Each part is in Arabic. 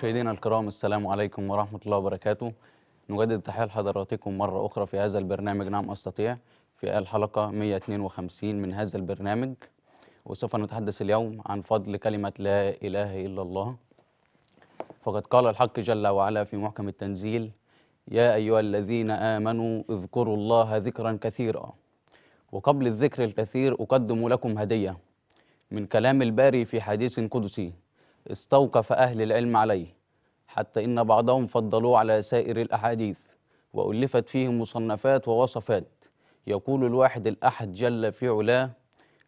مشاهدينا الكرام السلام عليكم ورحمة الله وبركاته نجدد تحية حضراتكم مرة أخرى في هذا البرنامج نعم أستطيع في الحلقة 152 من هذا البرنامج وسوف نتحدث اليوم عن فضل كلمة لا إله إلا الله فقد قال الحق جل وعلا في محكم التنزيل يا أيها الذين آمنوا اذكروا الله ذكرا كثيرا وقبل الذكر الكثير أقدم لكم هدية من كلام الباري في حديث قدسي استوقف أهل العلم عليه حتى إن بعضهم فضلوه على سائر الأحاديث وألفت فيه مصنفات ووصفات يقول الواحد الأحد جل في علاه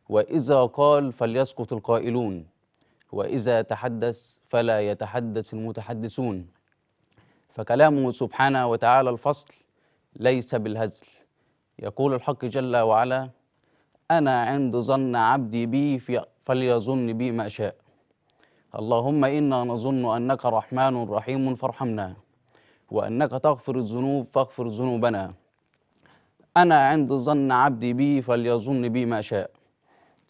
وإذا قال فليسقط القائلون وإذا تحدث فلا يتحدث المتحدثون فكلامه سبحانه وتعالى الفصل ليس بالهزل يقول الحق جل وعلا أنا عند ظن عبدي بي فليظن بي ما شاء اللهم إنا نظن أنك رحمن رحيم فارحمنا وأنك تغفر الذنوب فاغفر ذنوبنا أنا عند ظن عبدي بي فليظن بي ما شاء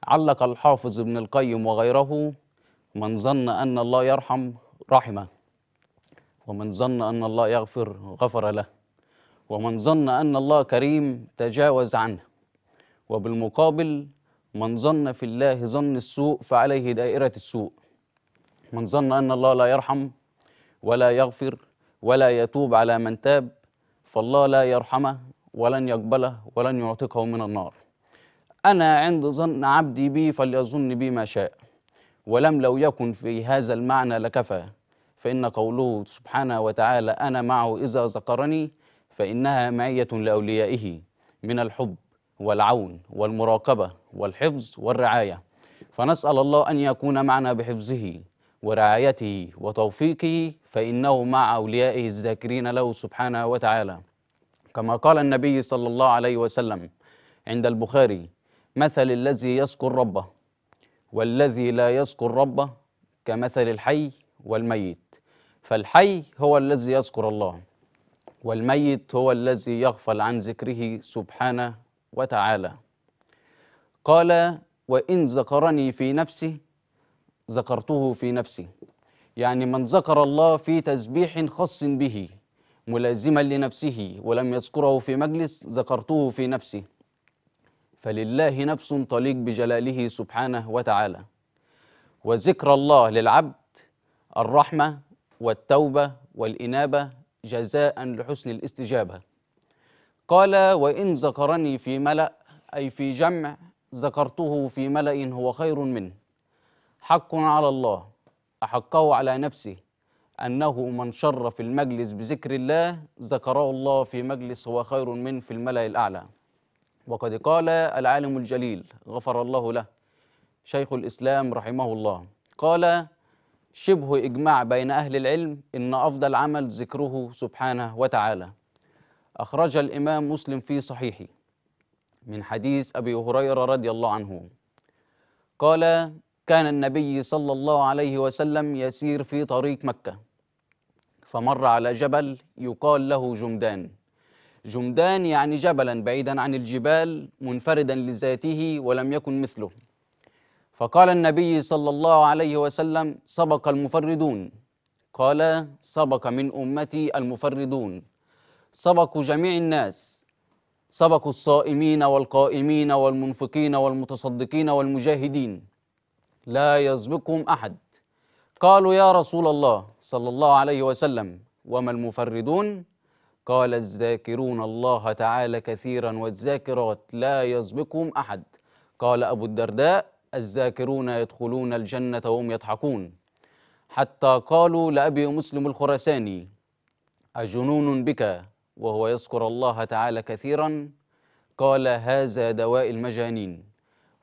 علق الحافظ ابن القيم وغيره من ظن أن الله يرحم رحمه ومن ظن أن الله يغفر غفر له ومن ظن أن الله كريم تجاوز عنه وبالمقابل من ظن في الله ظن السوء فعليه دائرة السوء من ظن أن الله لا يرحم ولا يغفر ولا يتوب على من تاب فالله لا يرحمه ولن يقبله ولن يعتقه من النار أنا عند ظن عبدي بي فليظن بي ما شاء ولم لو يكن في هذا المعنى لكفى فإن قوله سبحانه وتعالى أنا معه إذا ذكرني فإنها معية لأوليائه من الحب والعون والمراقبة والحفظ والرعاية فنسأل الله أن يكون معنا بحفظه ورعايته وتوفيقه فإنه مع أوليائه الذاكرين له سبحانه وتعالى كما قال النبي صلى الله عليه وسلم عند البخاري مثل الذي يذكر ربه والذي لا يذكر ربه كمثل الحي والميت فالحي هو الذي يذكر الله والميت هو الذي يغفل عن ذكره سبحانه وتعالى قال وإن ذكرني في نفسي ذكرته في نفسي يعني من ذكر الله في تسبيح خاص به ملازما لنفسه ولم يذكره في مجلس ذكرته في نفسي فلله نفس تليق بجلاله سبحانه وتعالى وذكر الله للعبد الرحمة والتوبة والإنابة جزاء لحسن الاستجابة قال وإن ذكرني في ملأ أي في جمع ذكرته في ملأ هو خير منه حق على الله أحقه على نفسه أنه من شرف المجلس بذكر الله ذكره الله في مجلس هو خير من في الملأ الأعلى وقد قال العالم الجليل غفر الله له شيخ الإسلام رحمه الله قال شبه إجماع بين أهل العلم إن أفضل عمل ذكره سبحانه وتعالى أخرج الإمام مسلم في صحيحه من حديث أبي هريرة رضي الله عنه قال كان النبي صلى الله عليه وسلم يسير في طريق مكة فمر على جبل يقال له جمدان جمدان يعني جبلا بعيدا عن الجبال منفردا لذاته ولم يكن مثله فقال النبي صلى الله عليه وسلم سبق المفردون قال سبق من امتي المفردون سبقوا جميع الناس سبقوا الصائمين والقائمين والمنفقين والمتصدقين والمجاهدين لا يسبقهم احد قالوا يا رسول الله صلى الله عليه وسلم وما المفردون قال الذاكرون الله تعالى كثيرا والذاكرات لا يسبقهم احد قال ابو الدرداء الذاكرون يدخلون الجنه وهم يضحكون حتى قالوا لابي مسلم الخراساني اجنون بك وهو يذكر الله تعالى كثيرا قال هذا دواء المجانين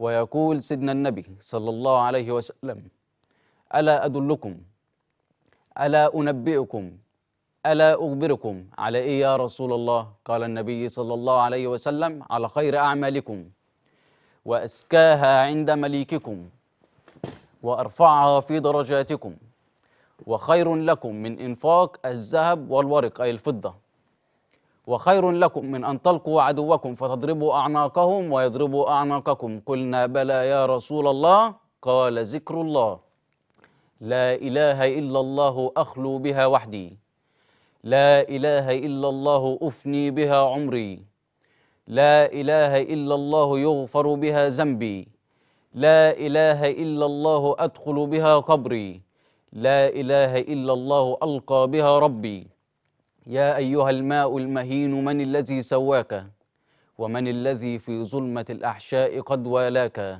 ويقول سيدنا النبي صلى الله عليه وسلم ألا أدلكم ألا أنبئكم ألا أخبركم على إيه يا رسول الله قال النبي صلى الله عليه وسلم على خير أعمالكم وأزكاها عند مليككم وأرفعها في درجاتكم وخير لكم من إنفاق الذهب والورق أي الفضة وخير لكم من أن تلقوا عدوكم فتضربوا أعناقهم ويضربوا أعناقكم قلنا بلى يا رسول الله قال ذكر الله لا إله إلا الله أخلو بها وحدي لا إله إلا الله أفني بها عمري لا إله إلا الله يغفر بها ذنبي لا إله إلا الله أدخل بها قبري لا إله إلا الله ألقى بها ربي يا أيها الماء المهين من الذي سواك ومن الذي في ظلمة الأحشاء قد والاك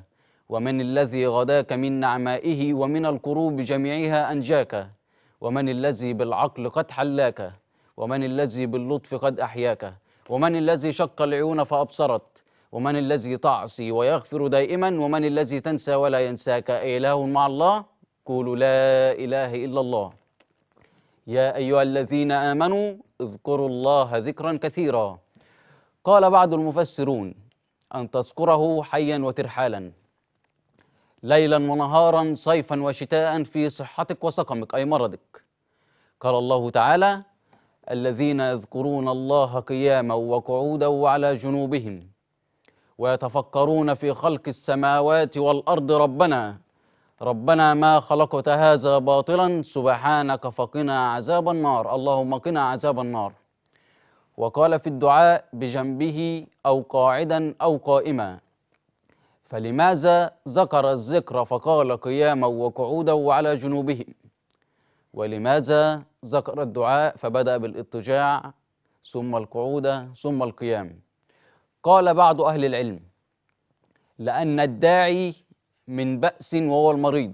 ومن الذي غداك من نعمائه ومن الكروب جميعها أنجاك ومن الذي بالعقل قد حلاك ومن الذي باللطف قد أحياك ومن الذي شق العيون فأبصرت ومن الذي تعصي ويغفر دائما ومن الذي تنسى ولا ينساك إله مع الله قولوا لا إله إلا الله يا أيها الذين آمنوا اذكروا الله ذكرا كثيرا قال بعض المفسرون أن تذكره حيا وترحالا ليلا ونهارا صيفا وشتاء في صحتك وسقمك أي مرضك قال الله تعالى الذين يذكرون الله قياما وقعودا وعلى جنوبهم ويتفكرون في خلق السماوات والأرض ربنا ربنا ما خلقت هذا باطلا سبحانك فقنا عذاب النار اللهم قنا عذاب النار وقال في الدعاء بجنبه أو قاعدا أو قائما فلماذا ذكر الذكر فقال قياما وقعودا وعلى جنوبهم ولماذا ذكر الدعاء فبدأ بالاضطجاع ثم القعود ثم القيام قال بعض أهل العلم لأن الداعي من بأس وهو المريض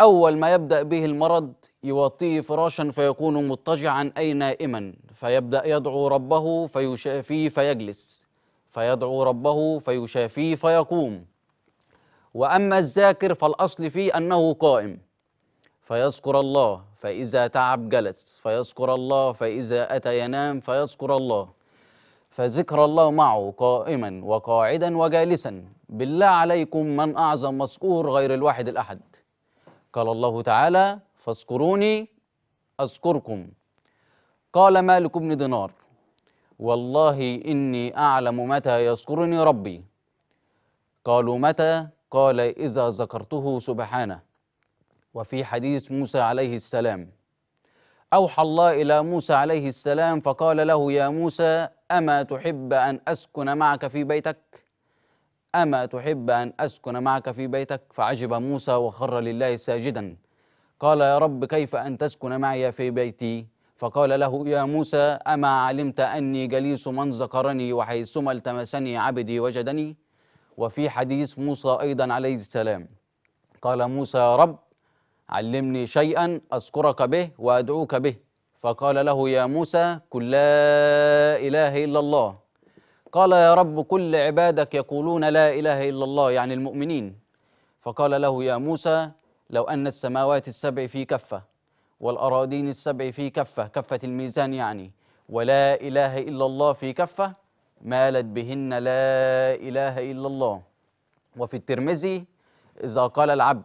أول ما يبدأ به المرض يوطيه فراشا فيكون مضطجعا أي نائما فيبدأ يدعو ربه فيشافيه فيجلس فيدعو ربه فيشافيه فيقوم وأما الذاكر فالأصل فيه أنه قائم فيذكر الله فإذا تعب جلس فيذكر الله فإذا أتى ينام فيذكر الله فذكر الله معه قائما وقاعدا وجالسا بالله عليكم من أعظم مذكور غير الواحد الأحد قال الله تعالى فاذكروني أذكركم قال مالك بن دينار والله إني أعلم متى يذكرني ربي قالوا متى قال إذا ذكرته سبحانه وفي حديث موسى عليه السلام أوحى الله إلى موسى عليه السلام فقال له يا موسى أما تحب أن أسكن معك في بيتك؟ أما تحب أن أسكن معك في بيتك؟ فعجب موسى وخر لله ساجدا قال يا رب كيف أن تسكن معي في بيتي؟ فقال له يا موسى أما علمت أني جليس من ذكرني وحيثما التمسني عبدي وجدني؟ وفي حديث موسى أيضا عليه السلام قال موسى يا رب علمني شيئا أذكرك به وأدعوك به فقال له يا موسى قل لا إله إلا الله قال يا رب كل عبادك يقولون لا إله إلا الله يعني المؤمنين فقال له يا موسى لو أن السماوات السبع في كفة والأراضين السبع في كفة كفة الميزان يعني ولا إله إلا الله في كفة مالت بهن لا إله إلا الله وفي الترمذي إذا قال العبد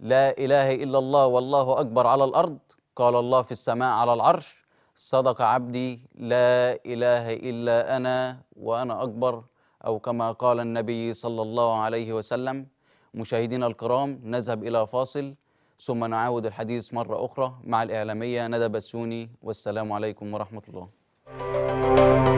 لا إله إلا الله والله أكبر على الأرض قال الله في السماء على العرش صدق عبدي لا إله إلا أنا وأنا أكبر أو كما قال النبي صلى الله عليه وسلم مشاهدينا الكرام نذهب إلى فاصل ثم نعاود الحديث مرة أخرى مع الإعلامية ندى بسوني والسلام عليكم ورحمة الله